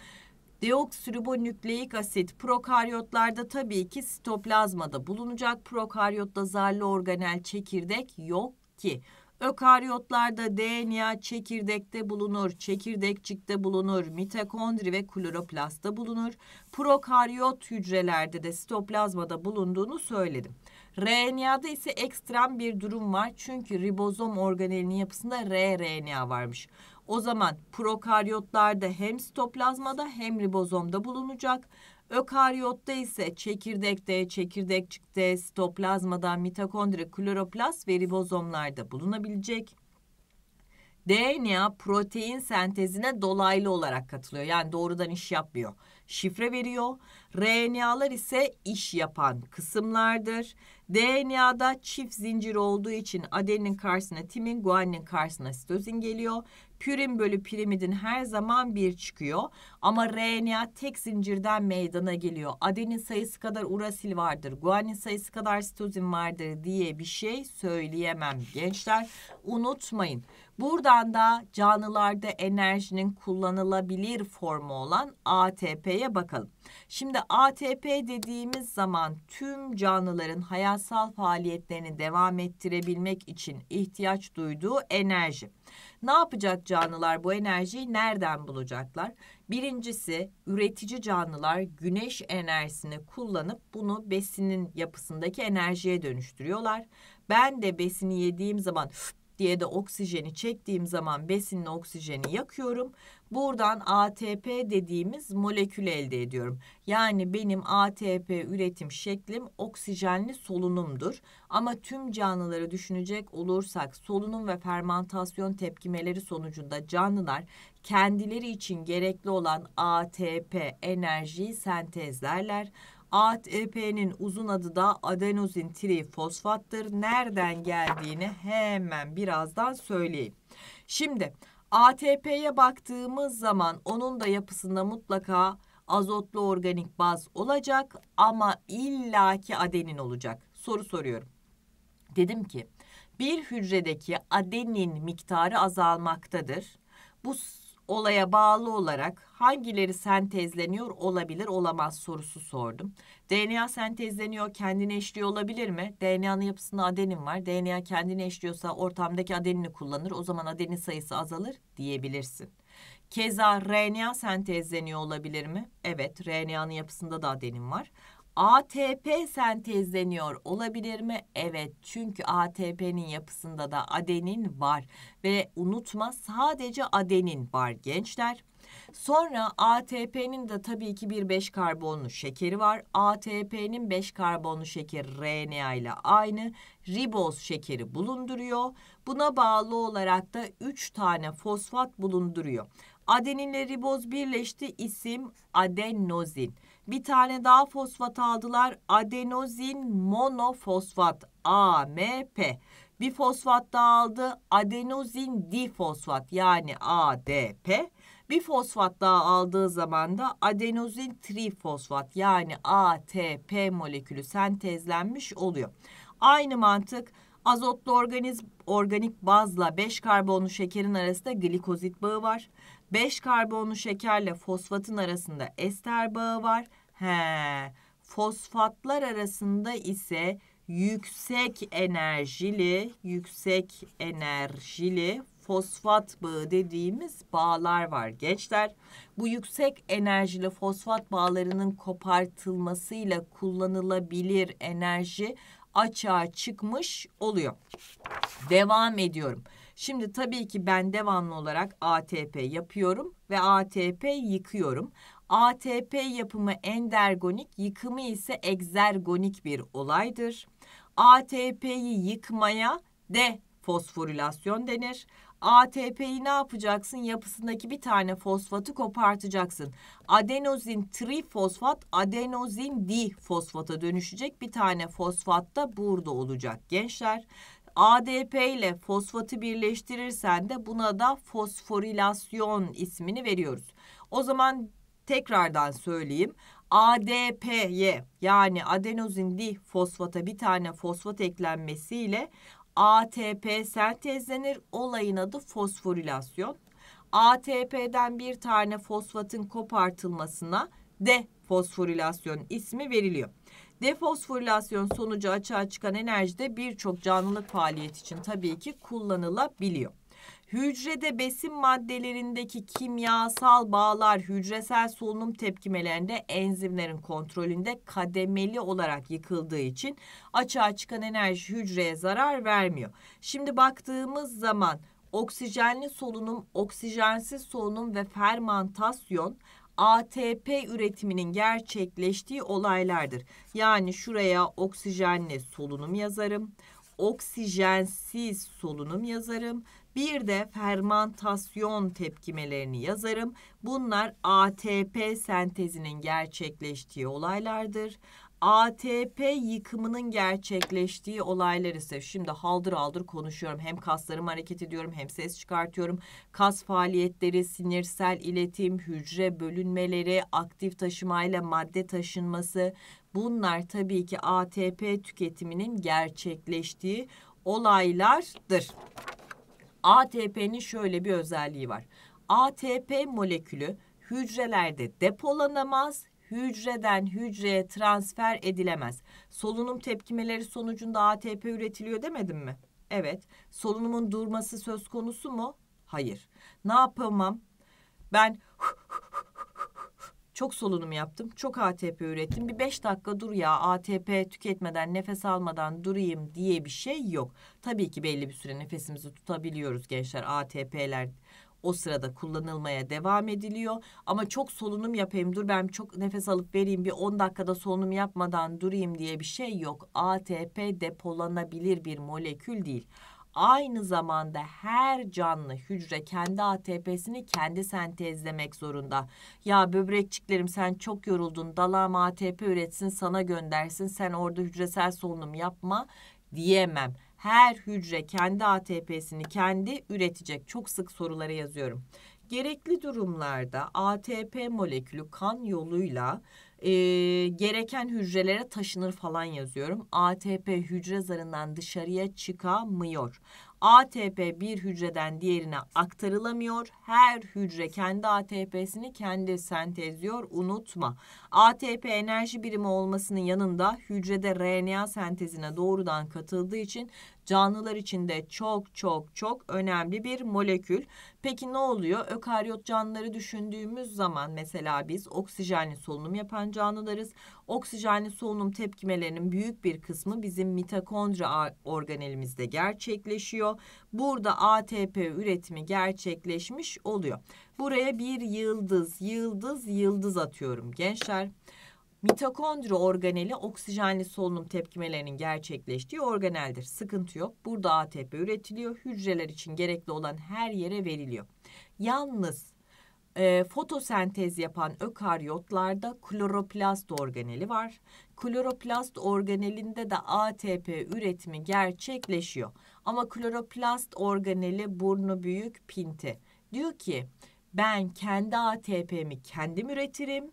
Deoksiribonükleik asit prokaryotlarda tabii ki sitoplazmada bulunacak. Prokaryotta zarlı organel çekirdek yok ki. Ökaryotlarda DNA çekirdekte bulunur, çekirdekçikte bulunur, mitokondri ve kloroplastta bulunur. Prokaryot hücrelerde de sitoplazmada bulunduğunu söyledim. RNA'da ise ekstrem bir durum var çünkü ribozom organelinin yapısında rRNA varmış. O zaman prokaryotlarda hem sitoplazmada hem ribozomda bulunacak. Ökaryotta ise çekirdekte, çekirdekçikte, sitoplazmada, mitokondri, kloroplast ve ribozomlarda bulunabilecek. DNA protein sentezine dolaylı olarak katılıyor. Yani doğrudan iş yapmıyor. Şifre veriyor. RNA'lar ise iş yapan kısımlardır. DNA'da çift zincir olduğu için adenin karşısına timin, guaninin karşısına sitozin geliyor. Pürin bölü pirimidin her zaman bir çıkıyor. Ama RNA tek zincirden meydana geliyor. Adenin sayısı kadar urasil vardır. Guanin sayısı kadar sitozin vardır diye bir şey söyleyemem gençler. Unutmayın. Buradan da canlılarda enerjinin kullanılabilir formu olan ATP'ye bakalım. Şimdi ATP dediğimiz zaman tüm canlıların hayatsal faaliyetlerini devam ettirebilmek için ihtiyaç duyduğu enerji. Ne yapacak canlılar bu enerjiyi nereden bulacaklar? Birincisi üretici canlılar güneş enerjisini kullanıp bunu besinin yapısındaki enerjiye dönüştürüyorlar. Ben de besini yediğim zaman diye de oksijeni çektiğim zaman besinin oksijeni yakıyorum. Buradan ATP dediğimiz molekül elde ediyorum. Yani benim ATP üretim şeklim oksijenli solunumdur. Ama tüm canlıları düşünecek olursak solunum ve fermantasyon tepkimeleri sonucunda canlılar kendileri için gerekli olan ATP enerjiyi sentezlerler. ATP'nin uzun adı da adenozin trifosfattır. Nereden geldiğini hemen birazdan söyleyeyim. Şimdi ATP'ye baktığımız zaman onun da yapısında mutlaka azotlu organik baz olacak ama illaki adenin olacak. Soru soruyorum. Dedim ki bir hücredeki adenin miktarı azalmaktadır. Bu olaya bağlı olarak hangileri sentezleniyor olabilir olamaz sorusu sordum. DNA sentezleniyor, kendini eşliyor olabilir mi? DNA'nın yapısında adenin var. DNA kendini eşliyorsa ortamdaki adenini kullanır. O zaman adenin sayısı azalır diyebilirsin. Keza RNA sentezleniyor olabilir mi? Evet, RNA'nın yapısında da adenin var. ATP sentezleniyor olabilir mi? Evet çünkü ATP'nin yapısında da adenin var ve unutma sadece adenin var gençler. Sonra ATP'nin de tabii ki bir 5 karbonlu şekeri var. ATP'nin 5 karbonlu şekeri RNA ile aynı riboz şekeri bulunduruyor. Buna bağlı olarak da 3 tane fosfat bulunduruyor. Adeninle riboz birleşti isim adenozin. Bir tane daha fosfat aldılar. Adenozin monofosfat AMP. Bir fosfat daha aldı. Adenozin difosfat yani ADP. Bir fosfat daha aldığı zaman da adenozin trifosfat yani ATP molekülü sentezlenmiş oluyor. Aynı mantık azotlu organiz, organik bazla 5 karbonlu şekerin arasında glikozit bağı var. 5 karbonlu şekerle fosfatın arasında ester bağı var. He, fosfatlar arasında ise yüksek enerjili, yüksek enerjili fosfat bağı dediğimiz bağlar var gençler. Bu yüksek enerjili fosfat bağlarının kopartılmasıyla kullanılabilir enerji açığa çıkmış oluyor. Devam ediyorum. Şimdi tabii ki ben devamlı olarak ATP yapıyorum ve ATP yıkıyorum. ATP yapımı endergonik, yıkımı ise egzergonik bir olaydır. ATP'yi yıkmaya de fosforilasyon denir. ATP'yi ne yapacaksın? Yapısındaki bir tane fosfatı kopartacaksın. Adenozin trifosfat adenozin difosfata dönüşecek. Bir tane fosfat da burada olacak gençler. ADP ile fosfatı birleştirirsen de buna da fosforilasyon ismini veriyoruz. O zaman tekrardan söyleyeyim. ADP'ye yani adenozin difosfata bir tane fosfat eklenmesiyle ATP sentezlenir. Olayın adı fosforilasyon. ATP'den bir tane fosfatın kopartılmasına defosforilasyon ismi veriliyor. Defosforilasyon sonucu açığa çıkan enerji de birçok canlılık faaliyet için tabii ki kullanılabiliyor. Hücrede besin maddelerindeki kimyasal bağlar hücresel solunum tepkimelerinde enzimlerin kontrolünde kademeli olarak yıkıldığı için açığa çıkan enerji hücreye zarar vermiyor. Şimdi baktığımız zaman oksijenli solunum, oksijensiz solunum ve fermantasyon ATP üretiminin gerçekleştiği olaylardır. Yani şuraya oksijenli solunum yazarım, oksijensiz solunum yazarım bir de fermantasyon tepkimelerini yazarım. Bunlar ATP sentezinin gerçekleştiği olaylardır. ATP yıkımının gerçekleştiği olaylar ise şimdi haldır haldır konuşuyorum. Hem kaslarım hareket ediyorum hem ses çıkartıyorum. Kas faaliyetleri, sinirsel iletim, hücre bölünmeleri, aktif taşımayla madde taşınması bunlar tabii ki ATP tüketiminin gerçekleştiği olaylardır. ATP'nin şöyle bir özelliği var. ATP molekülü hücrelerde depolanamaz, hücreden hücreye transfer edilemez. Solunum tepkimeleri sonucunda ATP üretiliyor demedim mi? Evet. Solunumun durması söz konusu mu? Hayır. Ne yapamam? Ben Çok solunum yaptım. Çok ATP ürettim. Bir beş dakika dur ya ATP tüketmeden nefes almadan durayım diye bir şey yok. Tabii ki belli bir süre nefesimizi tutabiliyoruz gençler. ATP'ler o sırada kullanılmaya devam ediliyor. Ama çok solunum yapayım dur ben çok nefes alıp vereyim bir 10 dakikada solunum yapmadan durayım diye bir şey yok. ATP depolanabilir bir molekül değil aynı zamanda her canlı hücre kendi ATP'sini kendi sentezlemek zorunda. Ya böbrekçiklerim sen çok yoruldun dalağım ATP üretsin sana göndersin sen orada hücresel solunum yapma diyemem. Her hücre kendi ATP'sini kendi üretecek. Çok sık sorulara yazıyorum. Gerekli durumlarda ATP molekülü kan yoluyla e, gereken hücrelere taşınır falan yazıyorum. ATP hücre zarından dışarıya çıkamıyor. ATP bir hücreden diğerine aktarılamıyor. Her hücre kendi ATP'sini kendi sentezliyor. Unutma. ATP enerji birimi olmasının yanında hücrede RNA sentezine doğrudan katıldığı için Canlılar içinde çok çok çok önemli bir molekül. Peki ne oluyor? Ökaryot canlıları düşündüğümüz zaman mesela biz oksijenli solunum yapan canlılarız. Oksijenli solunum tepkimelerinin büyük bir kısmı bizim mitokondri organelimizde gerçekleşiyor. Burada ATP üretimi gerçekleşmiş oluyor. Buraya bir yıldız, yıldız, yıldız atıyorum gençler. Mitokondri organeli oksijenli solunum tepkimelerinin gerçekleştiği organeldir. Sıkıntı yok. Burada ATP üretiliyor. Hücreler için gerekli olan her yere veriliyor. Yalnız e, fotosentez yapan ökaryotlarda kloroplast organeli var. Kloroplast organelinde de ATP üretimi gerçekleşiyor. Ama kloroplast organeli burnu büyük pinti. Diyor ki ben kendi ATP'mi kendim üretirim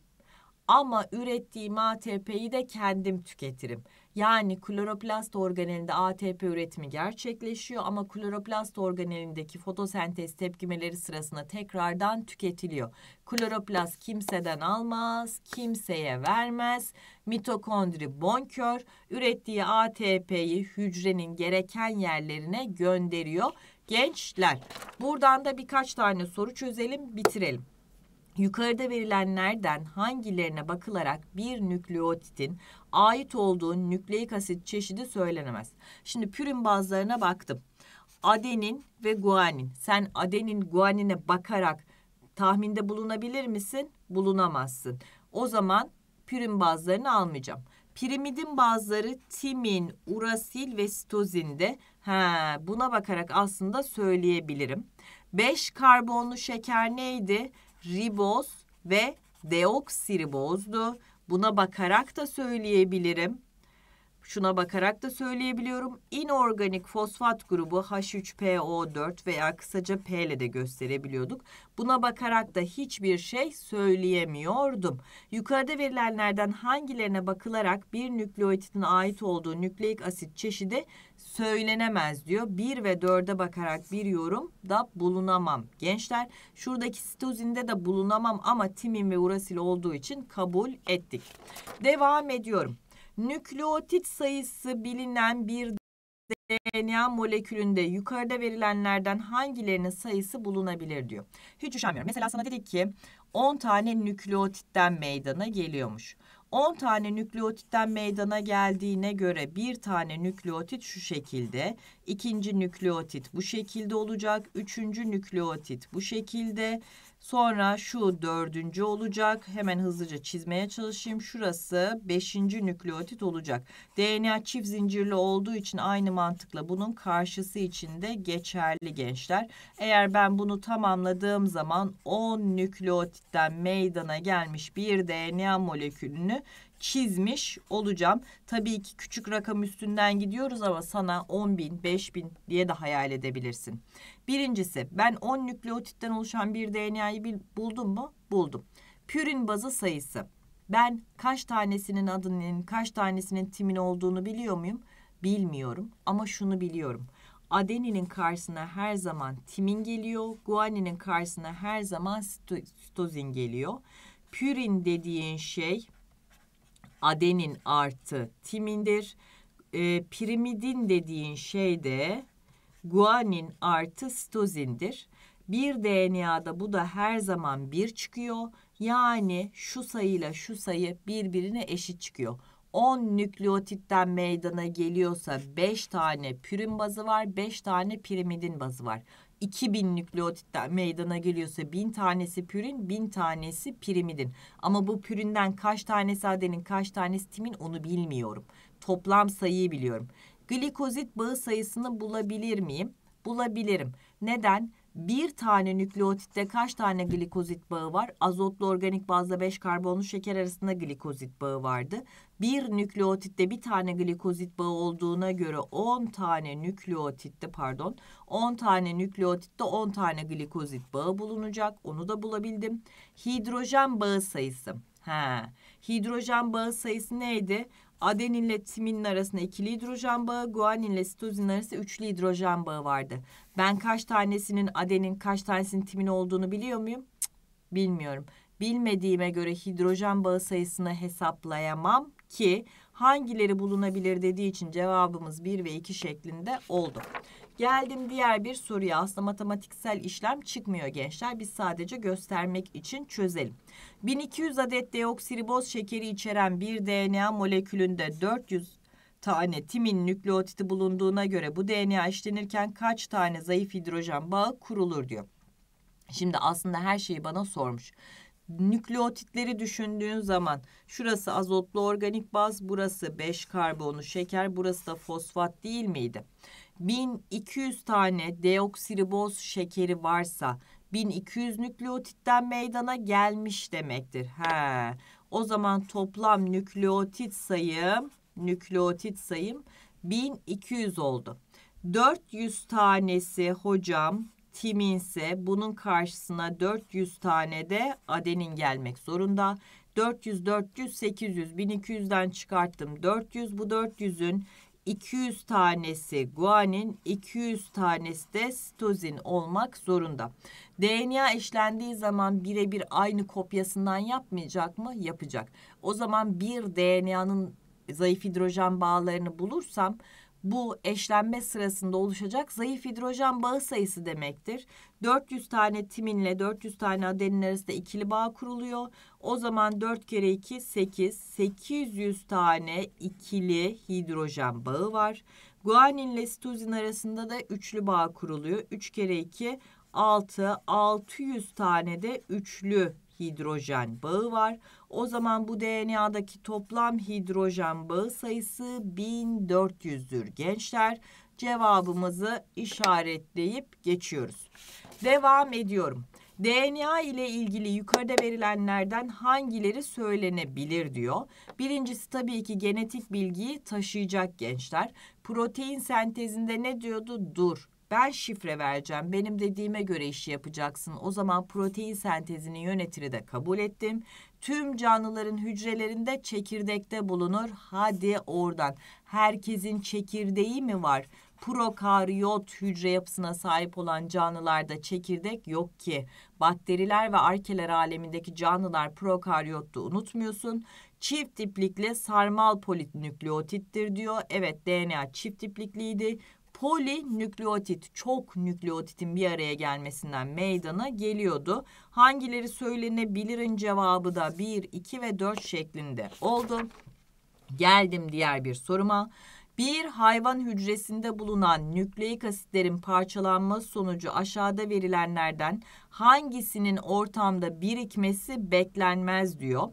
ama ürettiğim ATP'yi de kendim tüketirim. Yani kloroplast organelinde ATP üretimi gerçekleşiyor ama kloroplast organelindeki fotosentez tepkimeleri sırasında tekrardan tüketiliyor. Kloroplast kimseden almaz, kimseye vermez. Mitokondri bonkör ürettiği ATP'yi hücrenin gereken yerlerine gönderiyor. Gençler buradan da birkaç tane soru çözelim bitirelim. Yukarıda verilenlerden hangilerine bakılarak bir nükleotitin ait olduğu nükleik asit çeşidi söylenemez. Şimdi pürin bazlarına baktım. Adenin ve guanin. Sen adenin guanine bakarak tahminde bulunabilir misin? Bulunamazsın. O zaman pürin bazlarını almayacağım. Pirimidin bazları timin, urasil ve sitozinde. Ha, buna bakarak aslında söyleyebilirim. 5 karbonlu şeker neydi? riboz ve deoksiribozdu. Buna bakarak da söyleyebilirim. Şuna bakarak da söyleyebiliyorum. İnorganik fosfat grubu H3PO4 veya kısaca P ile de gösterebiliyorduk. Buna bakarak da hiçbir şey söyleyemiyordum. Yukarıda verilenlerden hangilerine bakılarak bir nükleotidin ait olduğu nükleik asit çeşidi söylenemez diyor. 1 ve 4'e bakarak bir yorum da bulunamam. Gençler şuradaki sitozinde de bulunamam ama timin ve urasil olduğu için kabul ettik. Devam ediyorum. Nükleotit sayısı bilinen bir DNA molekülünde yukarıda verilenlerden hangilerinin sayısı bulunabilir diyor. Hiç üşenmiyorum. Mesela sana dedik ki 10 tane nükleotitten meydana geliyormuş. 10 tane nükleotitten meydana geldiğine göre bir tane nükleotit şu şekilde, ikinci nükleotit bu şekilde olacak, üçüncü nükleotit bu şekilde, Sonra şu dördüncü olacak. Hemen hızlıca çizmeye çalışayım. Şurası beşinci nükleotit olacak. DNA çift zincirli olduğu için aynı mantıkla bunun karşısı için de geçerli gençler. Eğer ben bunu tamamladığım zaman 10 nükleotitten meydana gelmiş bir DNA molekülünü çizmiş olacağım. Tabii ki küçük rakam üstünden gidiyoruz ama sana 10 bin, 5 bin diye de hayal edebilirsin. Birincisi ben 10 nükleotitten oluşan bir DNA'yı buldum mu? Buldum. Pürin bazı sayısı. Ben kaç tanesinin adının, kaç tanesinin timin olduğunu biliyor muyum? Bilmiyorum ama şunu biliyorum. Adeninin karşısına her zaman timin geliyor. Guaninin karşısına her zaman sto stozin geliyor. Pürin dediğin şey adenin artı timindir. E, pirimidin dediğin şey de guanin artı sitozindir. Bir DNA'da bu da her zaman bir çıkıyor. Yani şu sayıyla şu sayı birbirine eşit çıkıyor. 10 nükleotitten meydana geliyorsa 5 tane pürin bazı var, 5 tane pirimidin bazı var. 2000 nükleotitten meydana geliyorsa 1000 tanesi pürin, 1000 tanesi pirimidin. Ama bu pürinden kaç tanesi adenin, kaç tanesi timin onu bilmiyorum. Toplam sayıyı biliyorum. Glikozit bağı sayısını bulabilir miyim? Bulabilirim. Neden? bir tane nükleotitte kaç tane glikozit bağı var? Azotlu organik bazda 5 karbonlu şeker arasında glikozit bağı vardı. Bir nükleotitte bir tane glikozit bağı olduğuna göre 10 tane nükleotitte pardon 10 tane nükleotitte 10 tane glikozit bağı bulunacak. Onu da bulabildim. Hidrojen bağı sayısı He. Hidrojen bağı sayısı neydi? Adeninle timinin arasında ikili hidrojen bağı, guaninle sitozin arasında üçlü hidrojen bağı vardı. Ben kaç tanesinin adenin, kaç tanesinin timin olduğunu biliyor muyum? Cık, bilmiyorum. Bilmediğime göre hidrojen bağı sayısını hesaplayamam ki hangileri bulunabilir dediği için cevabımız 1 ve 2 şeklinde oldu. Geldim diğer bir soruya. Aslında matematiksel işlem çıkmıyor gençler. Biz sadece göstermek için çözelim. 1200 adet deoksiriboz şekeri içeren bir DNA molekülünde 400 tane timin nükleotiti bulunduğuna göre bu DNA işlenirken kaç tane zayıf hidrojen bağı kurulur diyor. Şimdi aslında her şeyi bana sormuş nükleotitleri düşündüğün zaman şurası azotlu organik baz, burası 5 karbonlu şeker, burası da fosfat değil miydi? 1200 tane deoksiriboz şekeri varsa 1200 nükleotitten meydana gelmiş demektir. He. O zaman toplam nükleotit sayım nükleotit sayım 1200 oldu. 400 tanesi hocam timinse bunun karşısına 400 tane de adenin gelmek zorunda. 400, 400, 800, 1200'den çıkarttım. 400 bu 400'ün 200 tanesi guanin, 200 tanesi de sitozin olmak zorunda. DNA işlendiği zaman birebir aynı kopyasından yapmayacak mı? Yapacak. O zaman bir DNA'nın zayıf hidrojen bağlarını bulursam bu eşlenme sırasında oluşacak zayıf hidrojen bağı sayısı demektir. 400 tane timinle 400 tane adenin arasında ikili bağ kuruluyor. O zaman 4 kere 2 8, 800 tane ikili hidrojen bağı var. Guanin ile sitozin arasında da üçlü bağ kuruluyor. 3 kere 2 6, 600 tane de üçlü hidrojen bağı var. O zaman bu DNA'daki toplam hidrojen bağı sayısı 1400'dür gençler. Cevabımızı işaretleyip geçiyoruz. Devam ediyorum. DNA ile ilgili yukarıda verilenlerden hangileri söylenebilir diyor. Birincisi tabii ki genetik bilgiyi taşıyacak gençler. Protein sentezinde ne diyordu? Dur. Ben şifre vereceğim. Benim dediğime göre işi yapacaksın. O zaman protein sentezini yönetiri de kabul ettim tüm canlıların hücrelerinde çekirdekte bulunur. Hadi oradan. Herkesin çekirdeği mi var? Prokaryot hücre yapısına sahip olan canlılarda çekirdek yok ki. Bakteriler ve arkeler alemindeki canlılar prokaryottu unutmuyorsun. Çift diplikli sarmal polinükleotittir diyor. Evet DNA çift diplikliydi polinükleotit, çok nükleotitin bir araya gelmesinden meydana geliyordu. Hangileri söylenebilirin cevabı da 1, 2 ve 4 şeklinde oldu. Geldim diğer bir soruma. Bir hayvan hücresinde bulunan nükleik asitlerin parçalanması sonucu aşağıda verilenlerden hangisinin ortamda birikmesi beklenmez diyor.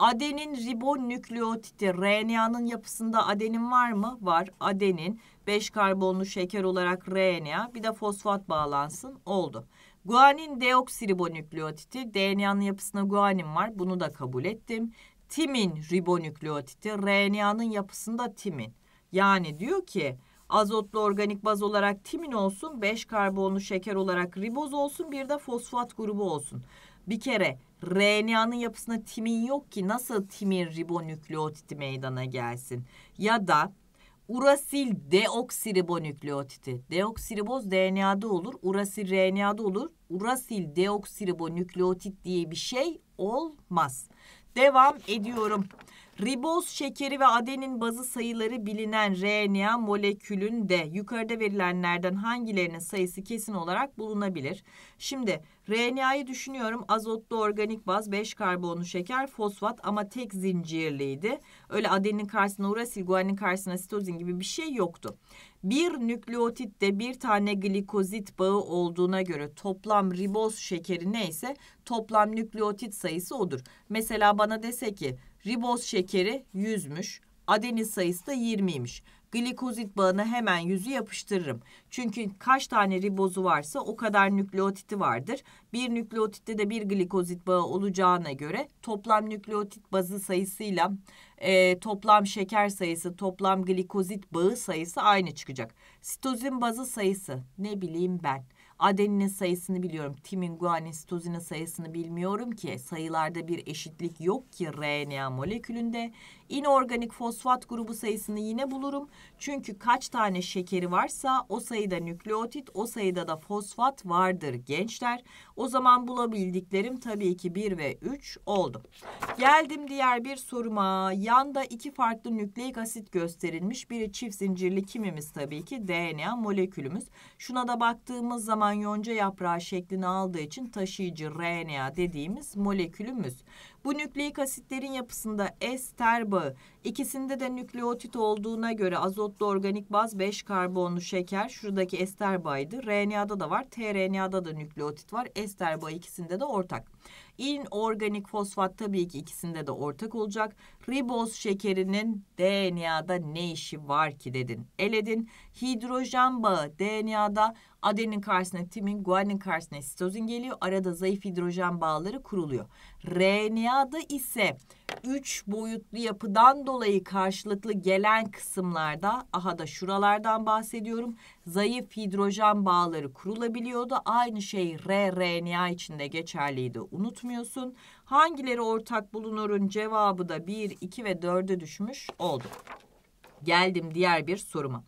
Adenin ribonükleotiti RNA'nın yapısında adenin var mı? Var. Adenin 5 karbonlu şeker olarak RNA bir de fosfat bağlansın oldu. Guanin deoksiribonükleotiti DNA'nın yapısında guanin var bunu da kabul ettim. Timin ribonükleotiti RNA'nın yapısında timin. Yani diyor ki azotlu organik baz olarak timin olsun 5 karbonlu şeker olarak riboz olsun bir de fosfat grubu olsun. Bir kere RNA'nın yapısında timin yok ki nasıl timin ribonükleotiti meydana gelsin? Ya da urasil deoksiribonükleotiti, Deoksiriboz DNA'da olur, urasil RNA'da olur. Urasil deoksiribonükleotit diye bir şey olmaz. Devam ediyorum. Riboz şekeri ve adenin bazı sayıları bilinen RNA de yukarıda verilenlerden hangilerinin sayısı kesin olarak bulunabilir? Şimdi RNA'yı düşünüyorum. Azotlu organik baz, 5 karbonlu şeker, fosfat ama tek zincirliydi. Öyle adenin karşısına urasil, guanin karşısına sitozin gibi bir şey yoktu. Bir nükleotitte bir tane glikozit bağı olduğuna göre toplam riboz şekeri neyse toplam nükleotit sayısı odur. Mesela bana dese ki Riboz şekeri 100'müş. Adenin sayısı da 20'ymiş. Glikozit bağına hemen yüzü yapıştırırım. Çünkü kaç tane ribozu varsa o kadar nükleotiti vardır. Bir nükleotitte de bir glikozit bağı olacağına göre toplam nükleotit bazı sayısıyla e, toplam şeker sayısı, toplam glikozit bağı sayısı aynı çıkacak. Sitozin bazı sayısı ne bileyim ben Adeninin sayısını biliyorum. Timin, guanin, sitozinin sayısını bilmiyorum ki. Sayılarda bir eşitlik yok ki RNA molekülünde. İnorganik fosfat grubu sayısını yine bulurum. Çünkü kaç tane şekeri varsa o sayıda nükleotit, o sayıda da fosfat vardır gençler. O zaman bulabildiklerim tabii ki 1 ve 3 oldu. Geldim diğer bir soruma. Yanda iki farklı nükleik asit gösterilmiş. Biri çift zincirli kimimiz tabii ki DNA molekülümüz. Şuna da baktığımız zaman yonca yaprağı şeklini aldığı için taşıyıcı RNA dediğimiz molekülümüz. Bu nükleik asitlerin yapısında ester bağı, ikisinde de nükleotit olduğuna göre azotlu organik baz 5 karbonlu şeker, şuradaki ester bağıydı. RNA'da da var, tRNA'da da nükleotit var, ester bağı ikisinde de ortak. İnorganik fosfat tabii ki ikisinde de ortak olacak. Riboz şekerinin DNA'da ne işi var ki dedin. Eledin hidrojen bağı DNA'da Adenin karşısına timin, guanin karşısına sitozin geliyor. Arada zayıf hidrojen bağları kuruluyor. RNA'da ise üç boyutlu yapıdan dolayı karşılıklı gelen kısımlarda aha da şuralardan bahsediyorum. Zayıf hidrojen bağları kurulabiliyordu. Aynı şey rRNA de geçerliydi. Unutmuyorsun. Hangileri ortak bulunurun cevabı da 1, 2 ve 4'e düşmüş oldu. Geldim diğer bir soruma.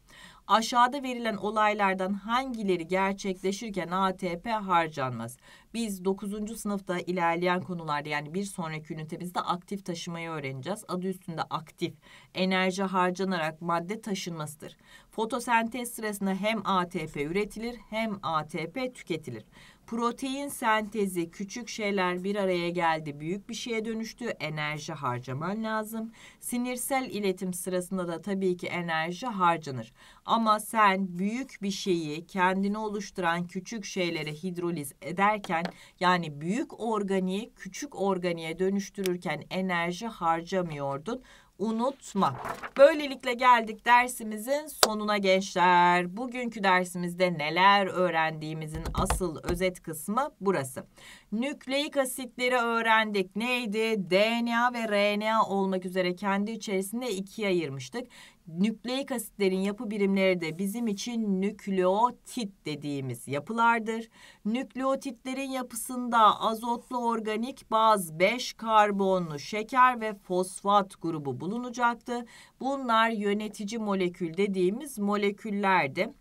Aşağıda verilen olaylardan hangileri gerçekleşirken ATP harcanmaz? Biz 9. sınıfta ilerleyen konularda yani bir sonraki ünitemizde aktif taşımayı öğreneceğiz. Adı üstünde aktif. Enerji harcanarak madde taşınmasıdır. Fotosentez sırasında hem ATP üretilir hem ATP tüketilir. Protein sentezi küçük şeyler bir araya geldi büyük bir şeye dönüştü. Enerji harcaman lazım. Sinirsel iletim sırasında da tabii ki enerji harcanır. Ama sen büyük bir şeyi kendini oluşturan küçük şeylere hidroliz ederken yani büyük organiği küçük organiğe dönüştürürken enerji harcamıyordun unutma. Böylelikle geldik dersimizin sonuna gençler. Bugünkü dersimizde neler öğrendiğimizin asıl özet kısmı burası. Nükleik asitleri öğrendik. Neydi? DNA ve RNA olmak üzere kendi içerisinde ikiye ayırmıştık. Nükleik asitlerin yapı birimleri de bizim için nükleotit dediğimiz yapılardır. Nükleotitlerin yapısında azotlu organik baz, 5 karbonlu şeker ve fosfat grubu bulunacaktı. Bunlar yönetici molekül dediğimiz moleküllerdi.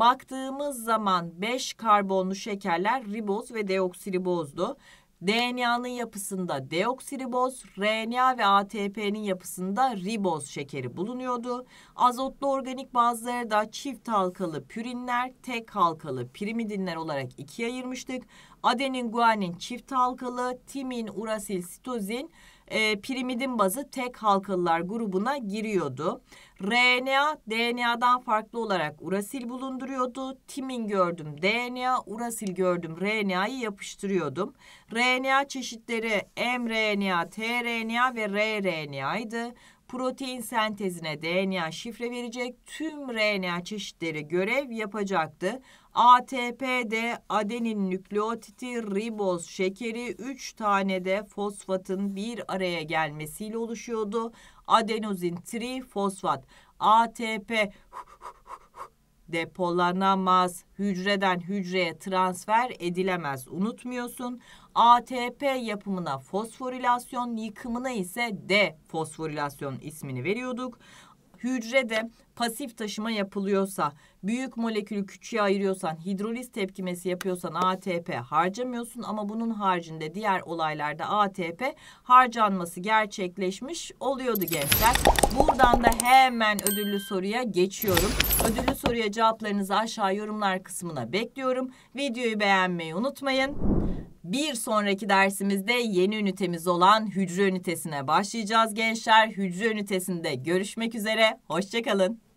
Baktığımız zaman 5 karbonlu şekerler riboz ve deoksiribozdu. DNA'nın yapısında deoksiriboz, RNA ve ATP'nin yapısında riboz şekeri bulunuyordu. Azotlu organik bazları da çift halkalı pürinler, tek halkalı pirimidinler olarak ikiye ayırmıştık. Adenin, guanin çift halkalı, timin, urasil, sitozin e, pirimidin bazı tek halkalılar grubuna giriyordu. RNA DNA'dan farklı olarak urasil bulunduruyordu. Timin gördüm DNA, urasil gördüm RNA'yı yapıştırıyordum. RNA çeşitleri mRNA, tRNA ve rRNA'ydı. Protein sentezine DNA şifre verecek tüm RNA çeşitleri görev yapacaktı. ATP'de adenin nükleotiti, riboz şekeri 3 tane de fosfatın bir araya gelmesiyle oluşuyordu. Adenozin trifosfat ATP depolanamaz. Hücreden hücreye transfer edilemez. Unutmuyorsun. ATP yapımına fosforilasyon, yıkımına ise defosforilasyon ismini veriyorduk. Hücrede pasif taşıma yapılıyorsa, büyük molekülü küçüğe ayırıyorsan, hidroliz tepkimesi yapıyorsan ATP harcamıyorsun ama bunun haricinde diğer olaylarda ATP harcanması gerçekleşmiş oluyordu gençler. Buradan da hemen ödüllü soruya geçiyorum. Ödüllü soruya cevaplarınızı aşağı yorumlar kısmına bekliyorum. Videoyu beğenmeyi unutmayın. Bir sonraki dersimizde yeni ünitemiz olan hücre ünitesine başlayacağız gençler. Hücre ünitesinde görüşmek üzere. Hoşçakalın.